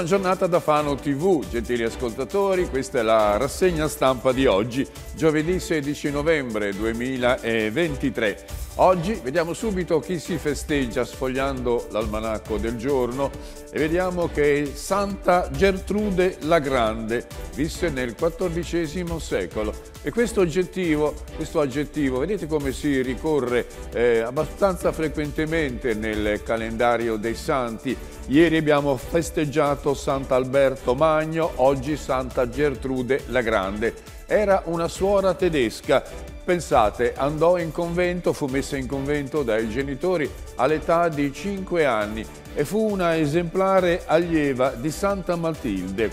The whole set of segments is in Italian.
Buona giornata da Fano TV, gentili ascoltatori, questa è la rassegna stampa di oggi, giovedì 16 novembre 2023. Oggi vediamo subito chi si festeggia sfogliando l'almanacco del giorno e vediamo che è Santa Gertrude la Grande, visse nel XIV secolo. E questo aggettivo, questo aggettivo vedete come si ricorre eh, abbastanza frequentemente nel calendario dei santi. Ieri abbiamo festeggiato Sant'Alberto Magno, oggi Santa Gertrude la Grande era una suora tedesca Pensate, andò in convento, fu messa in convento dai genitori all'età di 5 anni e fu una esemplare allieva di Santa Matilde.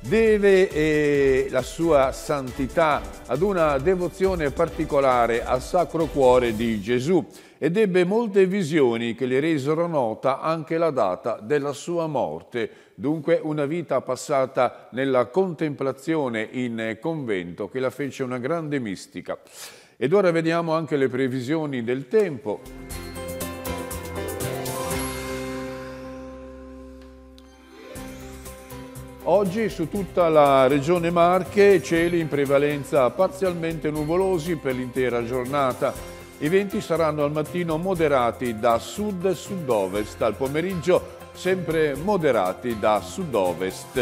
Deve eh, la sua santità ad una devozione particolare al Sacro Cuore di Gesù ed ebbe molte visioni che le resero nota anche la data della sua morte, Dunque una vita passata nella contemplazione in convento che la fece una grande mistica. Ed ora vediamo anche le previsioni del tempo. Oggi su tutta la regione Marche cieli in prevalenza parzialmente nuvolosi per l'intera giornata. I venti saranno al mattino moderati da sud-sud-ovest, al pomeriggio sempre moderati da sud-ovest.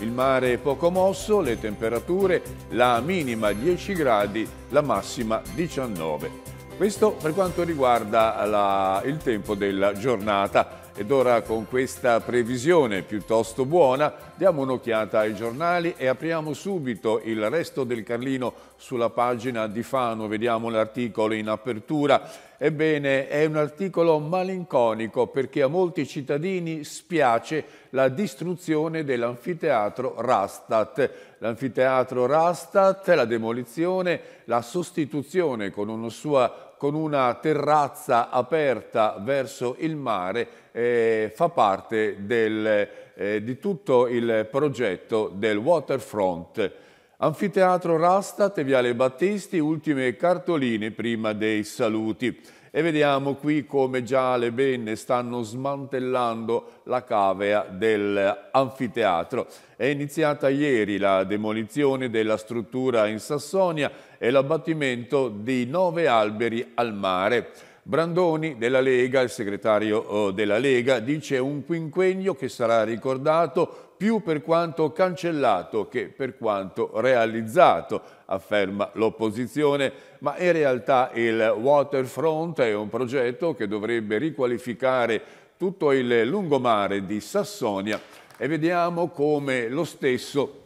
Il mare è poco mosso, le temperature, la minima 10 gradi, la massima 19. Questo per quanto riguarda la, il tempo della giornata. Ed ora con questa previsione piuttosto buona Diamo un'occhiata ai giornali e apriamo subito il resto del Carlino sulla pagina di Fano. Vediamo l'articolo in apertura. Ebbene, è un articolo malinconico perché a molti cittadini spiace la distruzione dell'anfiteatro Rastat. L'anfiteatro Rastat, la demolizione, la sostituzione con una sua con una terrazza aperta verso il mare eh, fa parte del eh, di tutto il progetto del Waterfront. Anfiteatro Rastat e Viale Battisti, ultime cartoline prima dei saluti. E vediamo qui come già le benne stanno smantellando la cavea dell'anfiteatro. È iniziata ieri la demolizione della struttura in Sassonia e l'abbattimento di nove alberi al mare. Brandoni della Lega, il segretario eh, della Lega, dice un quinquennio che sarà ricordato più per quanto cancellato che per quanto realizzato, afferma l'opposizione, ma in realtà il Waterfront è un progetto che dovrebbe riqualificare tutto il lungomare di Sassonia e vediamo come lo stesso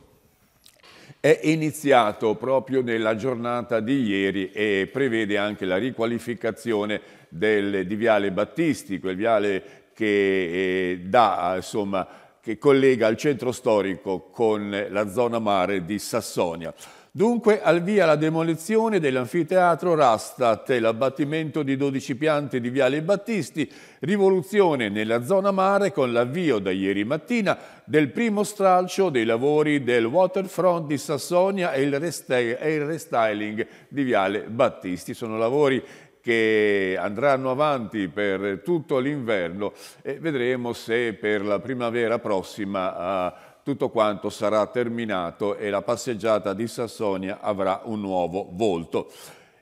è iniziato proprio nella giornata di ieri e prevede anche la riqualificazione del, di Viale Battisti, quel viale che, eh, dà, insomma, che collega il centro storico con la zona mare di Sassonia. Dunque al via la demolizione dell'anfiteatro Rastat, l'abbattimento di 12 piante di Viale Battisti, rivoluzione nella zona mare con l'avvio da ieri mattina del primo stralcio dei lavori del waterfront di Sassonia e il, e il restyling di Viale Battisti. Sono lavori che andranno avanti per tutto l'inverno e vedremo se per la primavera prossima ah, tutto quanto sarà terminato e la passeggiata di Sassonia avrà un nuovo volto.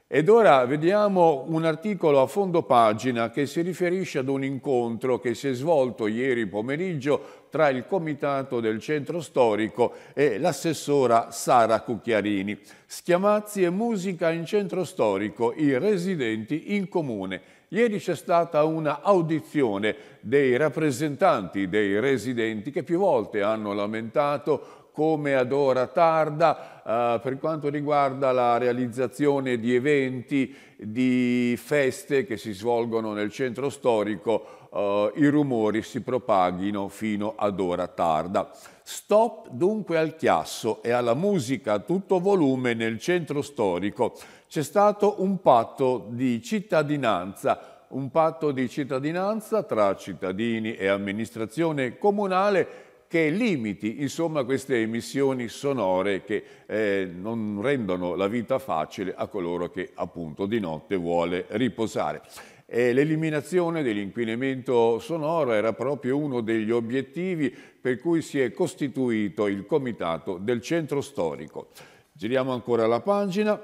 Ed ora vediamo un articolo a fondo pagina che si riferisce ad un incontro che si è svolto ieri pomeriggio tra il comitato del centro storico e l'assessora Sara Cucchiarini. Schiamazzi e musica in centro storico, i residenti in comune. Ieri c'è stata un'audizione dei rappresentanti dei residenti che più volte hanno lamentato come ad ora tarda eh, per quanto riguarda la realizzazione di eventi, di feste che si svolgono nel centro storico, eh, i rumori si propaghino fino ad ora tarda. Stop dunque al chiasso e alla musica a tutto volume nel centro storico c'è stato un patto di cittadinanza, un patto di cittadinanza tra cittadini e amministrazione comunale che limiti insomma, queste emissioni sonore che eh, non rendono la vita facile a coloro che appunto di notte vuole riposare. L'eliminazione dell'inquinamento sonoro era proprio uno degli obiettivi per cui si è costituito il comitato del centro storico. Giriamo ancora la pagina.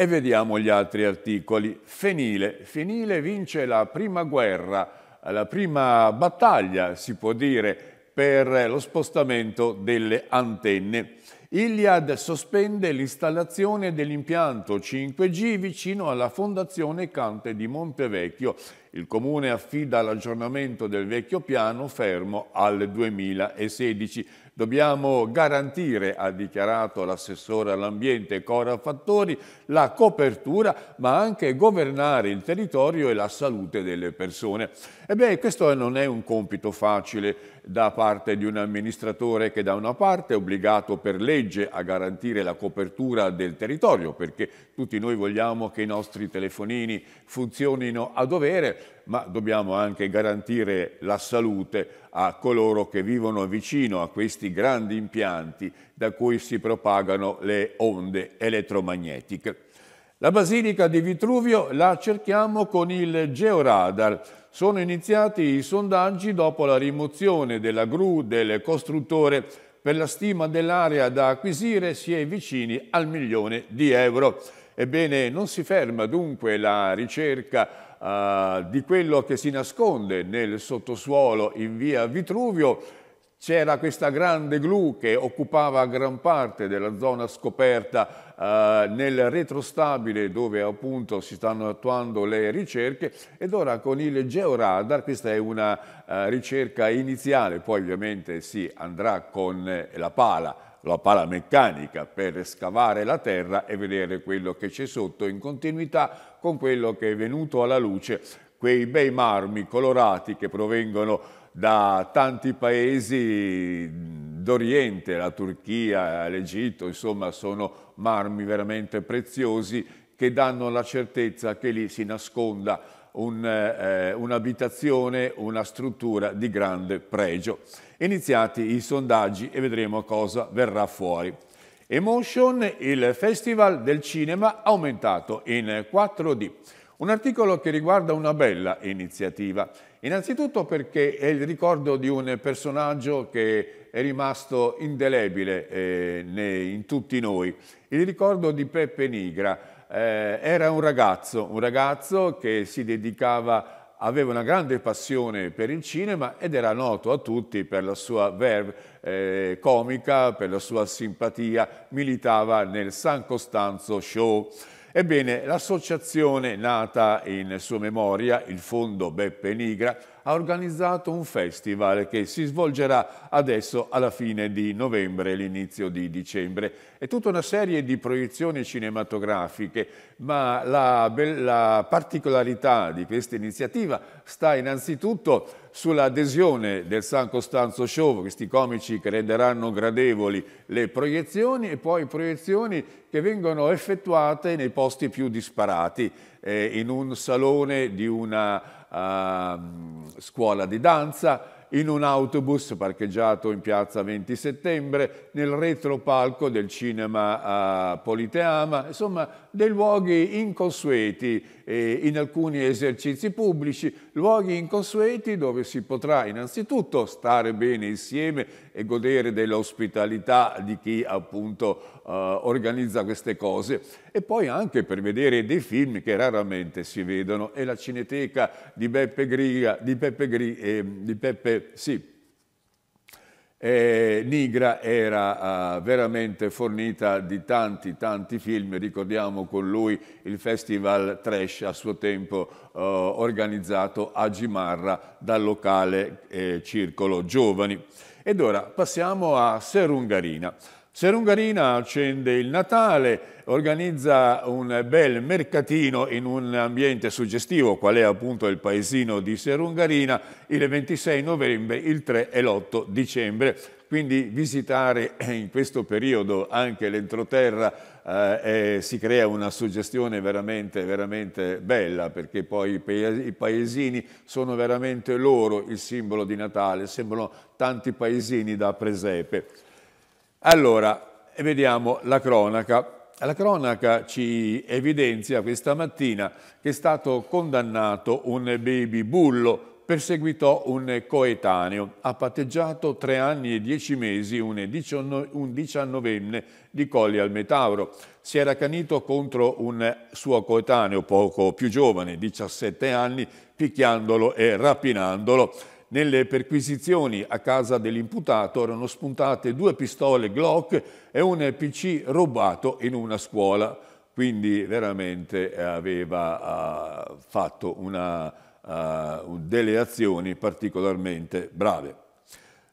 E vediamo gli altri articoli. Fenile. Fenile vince la prima guerra, la prima battaglia, si può dire, per lo spostamento delle antenne. Iliad sospende l'installazione dell'impianto 5G vicino alla Fondazione Cante di Montevecchio. Il comune affida l'aggiornamento del vecchio piano fermo al 2016. Dobbiamo garantire, ha dichiarato l'assessore all'ambiente Cora Fattori, la copertura ma anche governare il territorio e la salute delle persone. Ebbene, questo non è un compito facile da parte di un amministratore che da una parte è obbligato per legge a garantire la copertura del territorio perché tutti noi vogliamo che i nostri telefonini funzionino a dovere, ma dobbiamo anche garantire la salute a coloro che vivono vicino a questi grandi impianti da cui si propagano le onde elettromagnetiche. La basilica di Vitruvio la cerchiamo con il georadar. Sono iniziati i sondaggi dopo la rimozione della gru del costruttore per la stima dell'area da acquisire si è vicini al milione di euro. Ebbene, non si ferma dunque la ricerca Uh, di quello che si nasconde nel sottosuolo in via Vitruvio. C'era questa grande glu che occupava gran parte della zona scoperta uh, nel retrostabile dove appunto si stanno attuando le ricerche ed ora con il georadar, questa è una uh, ricerca iniziale, poi ovviamente si andrà con la pala la pala meccanica per scavare la terra e vedere quello che c'è sotto in continuità con quello che è venuto alla luce, quei bei marmi colorati che provengono da tanti paesi d'Oriente, la Turchia, l'Egitto, insomma sono marmi veramente preziosi che danno la certezza che lì si nasconda un, eh, un'abitazione, una struttura di grande pregio. Iniziati i sondaggi e vedremo cosa verrà fuori. Emotion, il festival del cinema aumentato in 4D. Un articolo che riguarda una bella iniziativa. Innanzitutto perché è il ricordo di un personaggio che è rimasto indelebile eh, in tutti noi. Il ricordo di Peppe Nigra, eh, era un ragazzo, un ragazzo che si dedicava, aveva una grande passione per il cinema ed era noto a tutti per la sua verve eh, comica, per la sua simpatia, militava nel San Costanzo Show. Ebbene, l'associazione nata in sua memoria, il Fondo Beppe Nigra, ha organizzato un festival che si svolgerà adesso alla fine di novembre e l'inizio di dicembre. È tutta una serie di proiezioni cinematografiche, ma la, la particolarità di questa iniziativa sta innanzitutto sull'adesione del San Costanzo Show, questi comici che renderanno gradevoli le proiezioni e poi proiezioni che vengono effettuate nei posti più disparati, eh, in un salone di una Ehm, scuola di danza, in un autobus parcheggiato in piazza 20 settembre, nel retropalco del cinema uh, Politeama, insomma dei luoghi inconsueti eh, in alcuni esercizi pubblici, luoghi inconsueti dove si potrà innanzitutto stare bene insieme e godere dell'ospitalità di chi appunto eh, organizza queste cose e poi anche per vedere dei film che raramente si vedono e la cineteca di Beppe Griga, di Peppe, Gri, eh, di Peppe sì, e Nigra era uh, veramente fornita di tanti tanti film, ricordiamo con lui il Festival Trash a suo tempo uh, organizzato a Gimarra dal locale eh, Circolo Giovani. Ed ora passiamo a Serungarina. Serungarina accende il Natale organizza un bel mercatino in un ambiente suggestivo, qual è appunto il paesino di Serungarina, il 26 novembre, il 3 e l'8 dicembre. Quindi visitare eh, in questo periodo anche l'entroterra eh, eh, si crea una suggestione veramente, veramente bella perché poi i paesini sono veramente loro il simbolo di Natale, sembrano tanti paesini da presepe. Allora, vediamo la cronaca. La cronaca ci evidenzia questa mattina che è stato condannato un baby bullo perseguitò un coetaneo. Ha patteggiato tre anni e dieci mesi un diciannovenne di Colli al Metauro. Si era canito contro un suo coetaneo poco più giovane, 17 anni, picchiandolo e rapinandolo. Nelle perquisizioni a casa dell'imputato erano spuntate due pistole Glock e un PC rubato in una scuola. Quindi veramente eh, aveva uh, fatto una, uh, delle azioni particolarmente brave.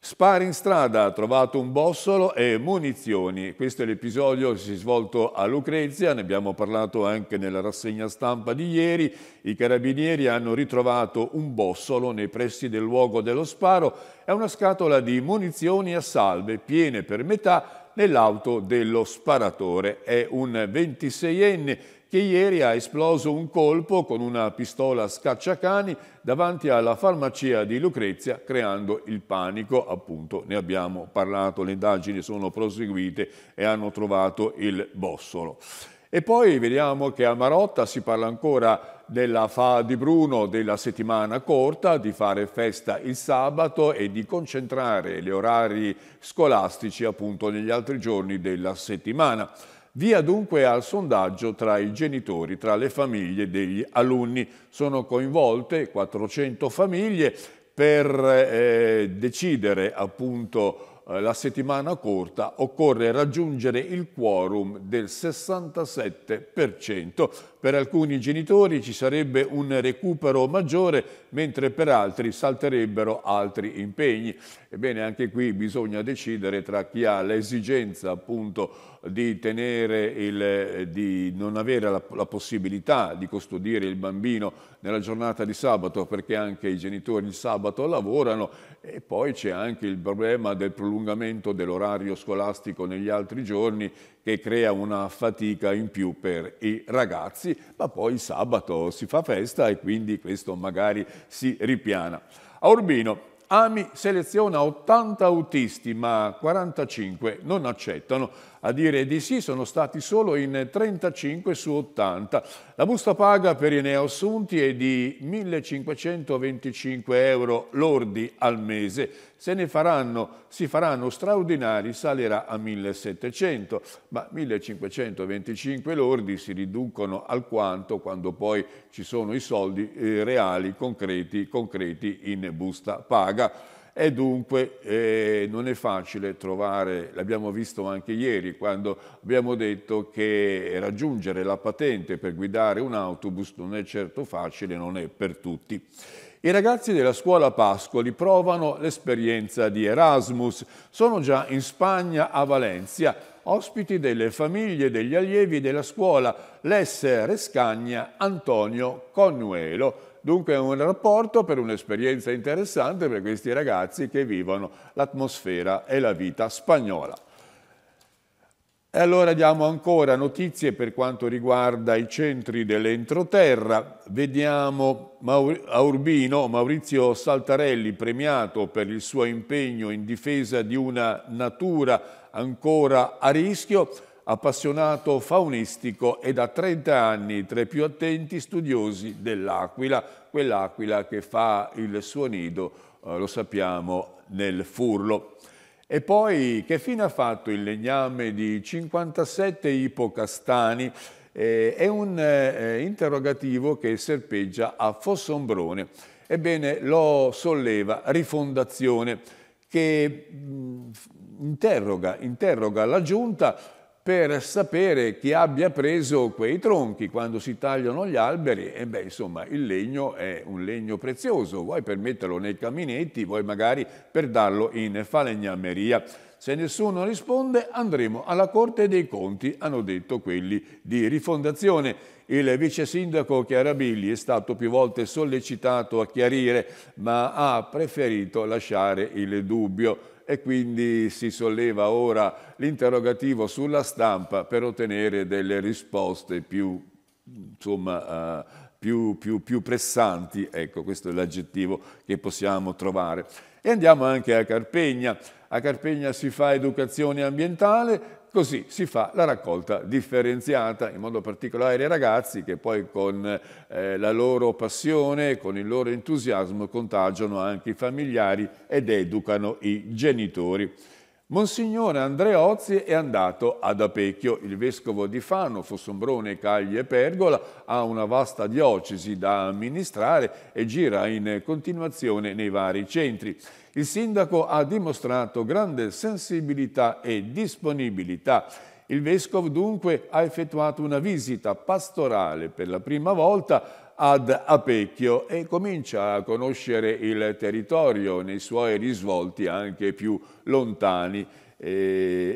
Spari in strada, ha trovato un bossolo e munizioni. Questo è l'episodio che si è svolto a Lucrezia, ne abbiamo parlato anche nella rassegna stampa di ieri. I carabinieri hanno ritrovato un bossolo nei pressi del luogo dello sparo e una scatola di munizioni a salve, piene per metà, nell'auto dello sparatore. È un 26enne che ieri ha esploso un colpo con una pistola scacciacani davanti alla farmacia di Lucrezia creando il panico, appunto ne abbiamo parlato, le indagini sono proseguite e hanno trovato il bossolo. E poi vediamo che a Marotta si parla ancora della fa di Bruno della settimana corta, di fare festa il sabato e di concentrare gli orari scolastici appunto negli altri giorni della settimana. Via dunque al sondaggio tra i genitori, tra le famiglie degli alunni. Sono coinvolte 400 famiglie per eh, decidere appunto eh, la settimana corta occorre raggiungere il quorum del 67%. Per alcuni genitori ci sarebbe un recupero maggiore, mentre per altri salterebbero altri impegni. Ebbene, anche qui bisogna decidere tra chi ha l'esigenza appunto di, il, eh, di non avere la, la, possibilità di custodire il bambino nella giornata di sabato perché anche i genitori il sabato lavorano e poi c'è anche il problema del prolungamento dell'orario scolastico negli altri giorni che crea una fatica in più per i ragazzi, ma poi il sabato si fa festa e quindi questo magari si ripiana. A Urbino AMI seleziona 80 autisti, ma 45 non accettano a dire di sì sono stati solo in 35 su 80. La busta paga per i neoassunti è di 1.525 euro lordi al mese. Se ne faranno, si faranno straordinari, salirà a 1.700, ma 1.525 lordi si riducono alquanto quando poi ci sono i soldi eh, reali, concreti, concreti in busta paga e dunque eh, non è facile trovare, l'abbiamo visto anche ieri quando abbiamo detto che raggiungere la patente per guidare un autobus non è certo facile, non è per tutti. I ragazzi della scuola Pascoli provano l'esperienza di Erasmus. Sono già in Spagna, a Valencia, ospiti delle famiglie degli allievi della scuola Lesse Rescagna Antonio Connuelo Dunque è un rapporto per un'esperienza interessante per questi ragazzi che vivono l'atmosfera e la vita spagnola. E allora diamo ancora notizie per quanto riguarda i centri dell'entroterra. Vediamo a Urbino Maurizio Saltarelli, premiato per il suo impegno in difesa di una natura ancora a rischio, appassionato faunistico e da 30 anni tra i più attenti studiosi dell'aquila, quell'aquila che fa il suo nido, eh, lo sappiamo, nel furlo. E poi che fine ha fatto il legname di 57 ipocastani? Eh, è un eh, interrogativo che serpeggia a Fossombrone. Ebbene, lo solleva Rifondazione che mh, mm, interroga, interroga la giunta per sapere chi abbia preso quei tronchi quando si tagliano gli alberi. E beh, insomma, il legno è un legno prezioso, vuoi per metterlo nei caminetti, vuoi magari per darlo in falegnameria. Se nessuno risponde andremo alla Corte dei Conti, hanno detto quelli di rifondazione. Il vice sindaco Chiarabilli è stato più volte sollecitato a chiarire, ma ha preferito lasciare il dubbio e quindi si solleva ora l'interrogativo sulla stampa per ottenere delle risposte più, insomma, uh, più, più, più pressanti, ecco questo è l'aggettivo che possiamo trovare. E andiamo anche a Carpegna. A Carpegna si fa educazione ambientale Così si fa la raccolta differenziata, in modo particolare ai ragazzi che poi con eh, la loro passione, con il loro entusiasmo contagiano anche i familiari ed educano i genitori. Monsignore Andreozzi è andato ad Apecchio, il vescovo di Fano, Fossombrone, Cagli e Pergola, ha una vasta diocesi da amministrare e gira in continuazione nei vari centri. Il sindaco ha dimostrato grande sensibilità e disponibilità. Il vescovo dunque ha effettuato una visita pastorale per la prima volta ad Apecchio e comincia a conoscere il territorio nei suoi risvolti anche più lontani e,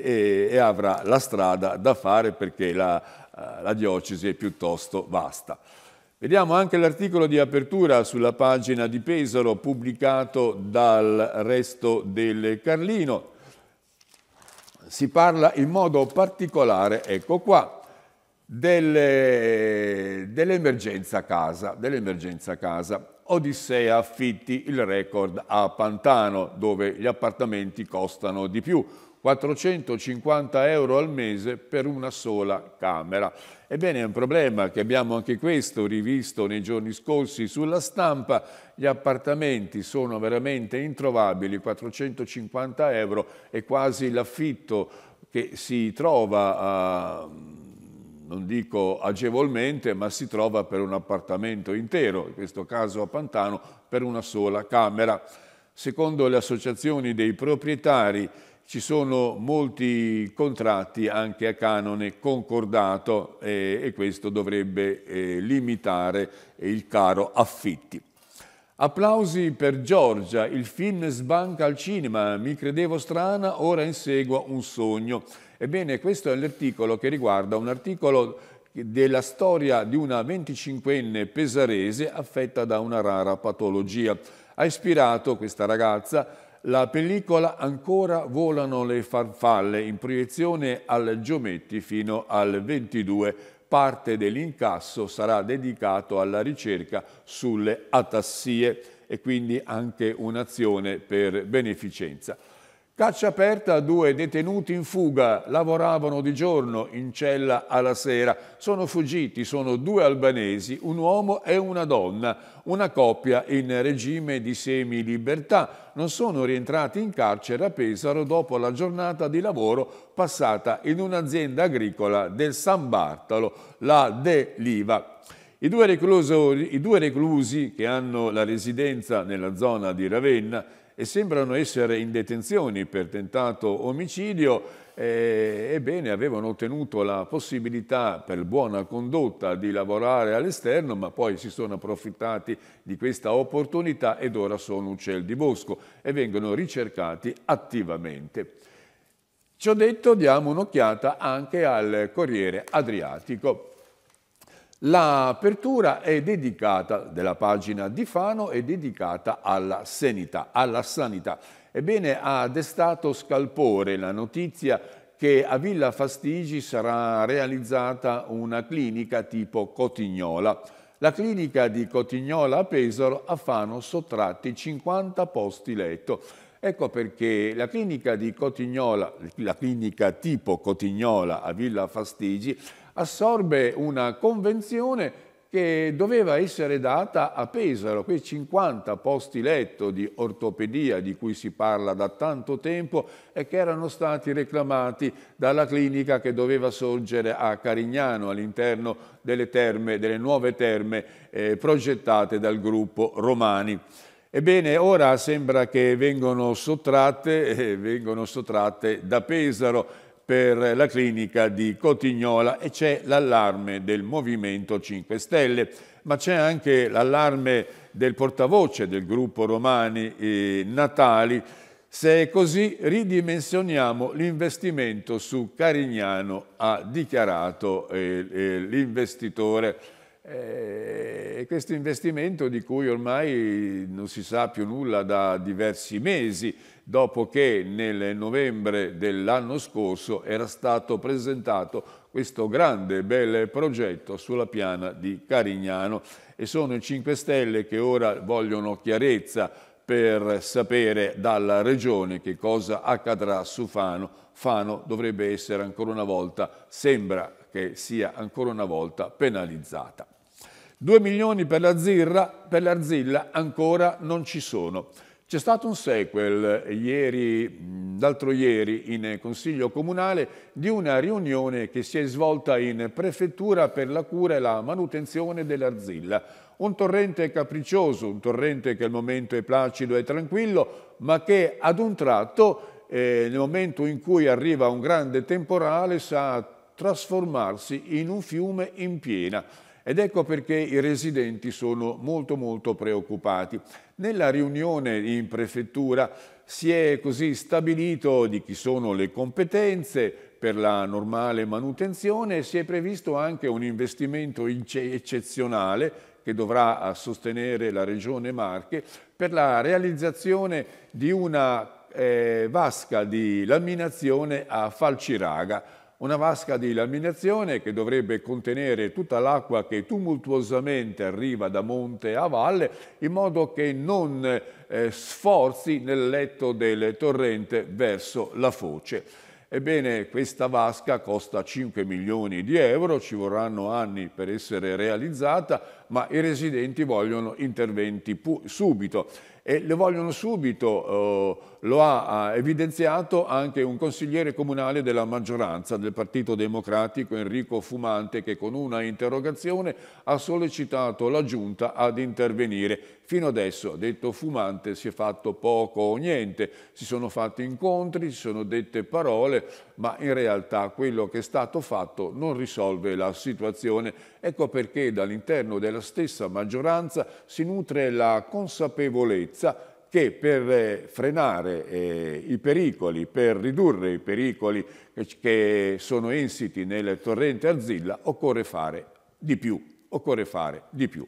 eh, e, e avrà la strada da fare perché la, eh, la diocesi è piuttosto vasta. Vediamo anche l'articolo di apertura sulla pagina di Pesaro pubblicato dal Resto del Carlino. Si parla in modo particolare, ecco qua, dell'emergenza casa, dell'emergenza casa. Odissea affitti il record a Pantano, dove gli appartamenti costano di più. 450 euro al mese per una sola camera. Ebbene è un problema che abbiamo anche questo rivisto nei giorni scorsi sulla stampa, gli appartamenti sono veramente introvabili, 450 euro è quasi l'affitto che si trova a non dico agevolmente, ma si trova per un appartamento intero, in questo caso a Pantano, per una sola camera. Secondo le associazioni dei proprietari, ci sono molti contratti anche a canone concordato eh, e questo dovrebbe eh, limitare eh, il caro affitti. Applausi per Giorgia, il film sbanca al cinema, mi credevo strana, ora inseguo un sogno. Ebbene, questo è l'articolo che riguarda un articolo della storia di una 25enne pesarese affetta da una rara patologia. Ha ispirato questa ragazza la pellicola Ancora volano le farfalle in proiezione al Giometti fino al 22. Parte dell'incasso sarà dedicato alla ricerca sulle atassie e quindi anche un'azione per beneficenza. Caccia aperta, a due detenuti in fuga, lavoravano di giorno in cella alla sera. Sono fuggiti, sono due albanesi, un uomo e una donna, una coppia in regime di semi-libertà. Non sono rientrati in carcere a Pesaro dopo la giornata di lavoro passata in un'azienda agricola del San Bartolo, la De Liva. I due, reclusi, I due reclusi che hanno la residenza nella zona di Ravenna e sembrano essere in detenzione per tentato omicidio, eh, ebbene avevano ottenuto la possibilità per buona condotta di lavorare all'esterno, ma poi si sono approfittati di questa opportunità ed ora sono uccelli di bosco e vengono ricercati attivamente. Ciò detto diamo un'occhiata anche al Corriere Adriatico. L'apertura è dedicata, della pagina di Fano, è dedicata alla sanità, alla sanità. Ebbene, ha destato scalpore la notizia che a Villa Fastigi sarà realizzata una clinica tipo Cotignola. La clinica di Cotignola a Pesaro a Fano sottratti 50 posti letto. Ecco perché la clinica di Cotignola, la clinica tipo Cotignola a Villa Fastigi, assorbe una convenzione che doveva essere data a Pesaro, quei 50 posti letto di ortopedia di cui si parla da tanto tempo e che erano stati reclamati dalla clinica che doveva sorgere a Carignano all'interno delle, delle, nuove terme eh, progettate dal gruppo Romani. Ebbene, ora sembra che vengano sottratte, eh, vengono sottratte da Pesaro per la clinica di Cotignola e c'è l'allarme del Movimento 5 Stelle, ma c'è anche l'allarme del portavoce del gruppo Romani eh, Natali. Se è così ridimensioniamo l'investimento su Carignano, ha dichiarato eh, eh, l'investitore. Eh, e questo investimento di cui ormai non si sa più nulla da diversi mesi, dopo che nel novembre dell'anno scorso era stato presentato questo grande bel progetto sulla piana di Carignano e sono i 5 Stelle che ora vogliono chiarezza per sapere dalla Regione che cosa accadrà su Fano. Fano dovrebbe essere ancora una volta, sembra che sia ancora una volta penalizzata. 2 milioni per l'arzilla ancora non ci sono. C'è stato un sequel l'altro ieri in Consiglio Comunale di una riunione che si è svolta in Prefettura per la cura e la manutenzione dell'Arzilla. Un torrente capriccioso, un torrente che al momento è placido e tranquillo, ma che ad un tratto, eh, nel momento in cui arriva un grande temporale, sa trasformarsi in un fiume in piena. Ed ecco perché i residenti sono molto molto preoccupati. Nella riunione in prefettura si è così stabilito di chi sono le competenze per la normale manutenzione e si è previsto anche un investimento eccezionale che dovrà sostenere la Regione Marche per la realizzazione di una eh, vasca di laminazione a Falciraga una vasca di laminazione che dovrebbe contenere tutta l'acqua che tumultuosamente arriva da monte a valle in modo che non eh, sforzi nel letto del torrente verso la foce. Ebbene, questa vasca costa 5 milioni di euro, ci vorranno anni per essere realizzata, ma i residenti vogliono interventi subito e le vogliono subito, eh, lo ha evidenziato anche un consigliere comunale della maggioranza del Partito Democratico Enrico Fumante che con una interrogazione ha sollecitato la Giunta ad intervenire. Fino adesso, detto Fumante, si è fatto poco o niente, si sono fatti incontri, si sono dette parole, ma in realtà quello che è stato fatto non risolve la situazione. Ecco perché dall'interno della stessa maggioranza si nutre la consapevolezza che per eh, frenare eh, i pericoli, per ridurre i pericoli che, che sono insiti nel torrente Arzilla, occorre fare di più, occorre fare di più.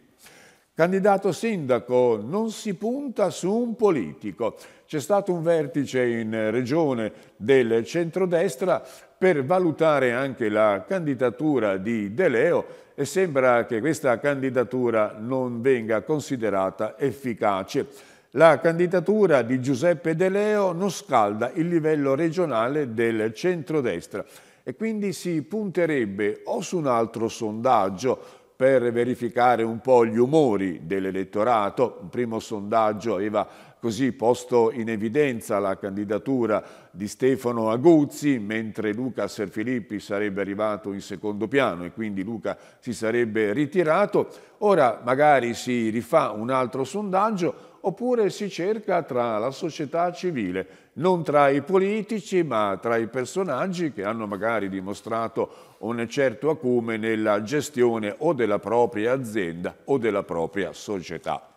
Candidato sindaco, non si punta su un politico. C'è stato un vertice in regione del centrodestra per valutare anche la candidatura di De Leo e sembra che questa candidatura non venga considerata efficace. La candidatura di Giuseppe De Leo non scalda il livello regionale del centrodestra e quindi si punterebbe o su un altro sondaggio per verificare un po' gli umori dell'elettorato. Un primo sondaggio aveva così posto in evidenza la candidatura di Stefano Aguzzi, mentre Luca Serfilippi sarebbe arrivato in secondo piano e quindi Luca si sarebbe ritirato. Ora magari si rifà un altro sondaggio oppure si cerca tra la società civile, non tra i politici ma tra i personaggi che hanno magari dimostrato un certo acume nella gestione o della propria azienda o della propria società.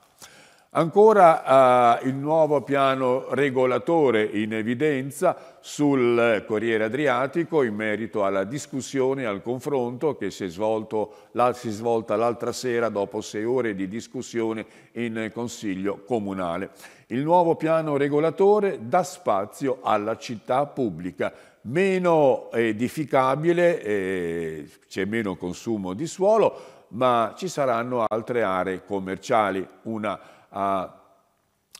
Ancora eh, il nuovo piano regolatore in evidenza sul Corriere Adriatico in merito alla discussione e al confronto che si è, svolto, la, si è svolta l'altra sera dopo sei ore di discussione in Consiglio Comunale. Il nuovo piano regolatore dà spazio alla città pubblica, meno edificabile, eh, c'è meno consumo di suolo, ma ci saranno altre aree commerciali, una a,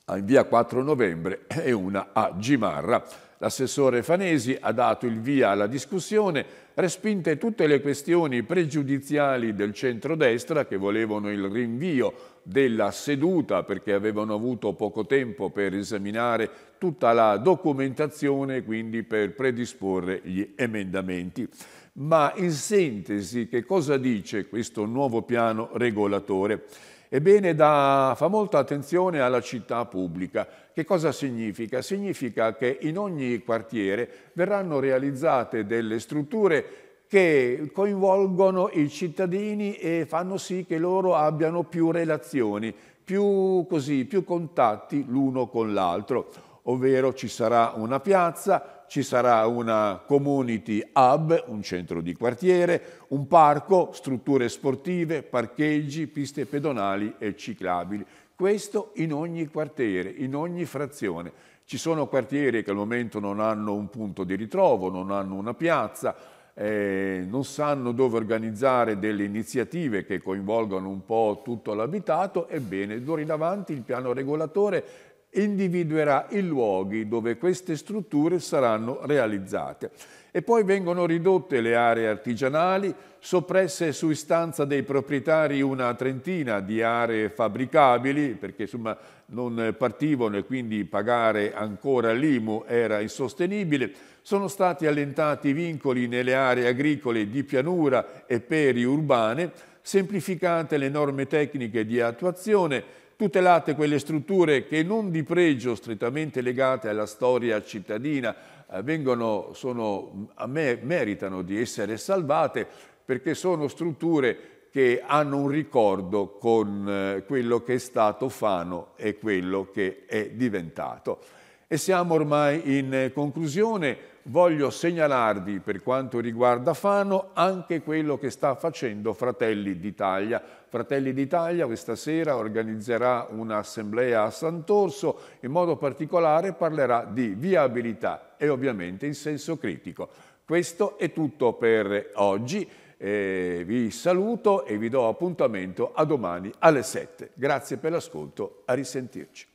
a in via 4 novembre e una a Gimarra. L'assessore Fanesi ha dato il via alla discussione, respinte tutte le questioni pregiudiziali del centrodestra che volevano il rinvio della seduta perché avevano avuto poco tempo per esaminare tutta la documentazione e quindi per predisporre gli emendamenti. Ma in sintesi che cosa dice questo nuovo piano regolatore? Ebbene, da, fa molta attenzione alla città pubblica. Che cosa significa? Significa che in ogni quartiere verranno realizzate delle strutture che coinvolgono i cittadini e fanno sì che loro abbiano più relazioni, più, così, più contatti l'uno con l'altro. Ovvero ci sarà una piazza, ci sarà una community hub, un centro di quartiere, un parco, strutture sportive, parcheggi, piste pedonali e ciclabili. Questo in ogni quartiere, in ogni frazione. Ci sono quartieri che al momento non hanno un punto di ritrovo, non hanno una piazza, eh, non sanno dove organizzare delle iniziative che coinvolgano un po' tutto l'abitato, ebbene d'ora in avanti il piano regolatore individuerà i luoghi dove queste strutture saranno realizzate. E poi vengono ridotte le aree artigianali, soppresse su istanza dei proprietari una trentina di aree fabbricabili, perché insomma non partivano e quindi pagare ancora l'IMU era insostenibile. Sono stati allentati i vincoli nelle aree agricole di pianura e periurbane, semplificate le norme tecniche di attuazione tutelate quelle strutture che non di pregio strettamente legate alla storia cittadina eh, vengono, sono, me, meritano di essere salvate perché sono strutture che hanno un ricordo con eh, quello che è stato Fano e quello che è diventato. E siamo ormai in conclusione voglio segnalarvi per quanto riguarda Fano anche quello che sta facendo Fratelli d'Italia. Fratelli d'Italia questa sera organizzerà un'assemblea a Sant'Orso, in modo particolare parlerà di viabilità e ovviamente in senso critico. Questo è tutto per oggi, eh, vi saluto e vi do appuntamento a domani alle 7. Grazie per l'ascolto, a risentirci.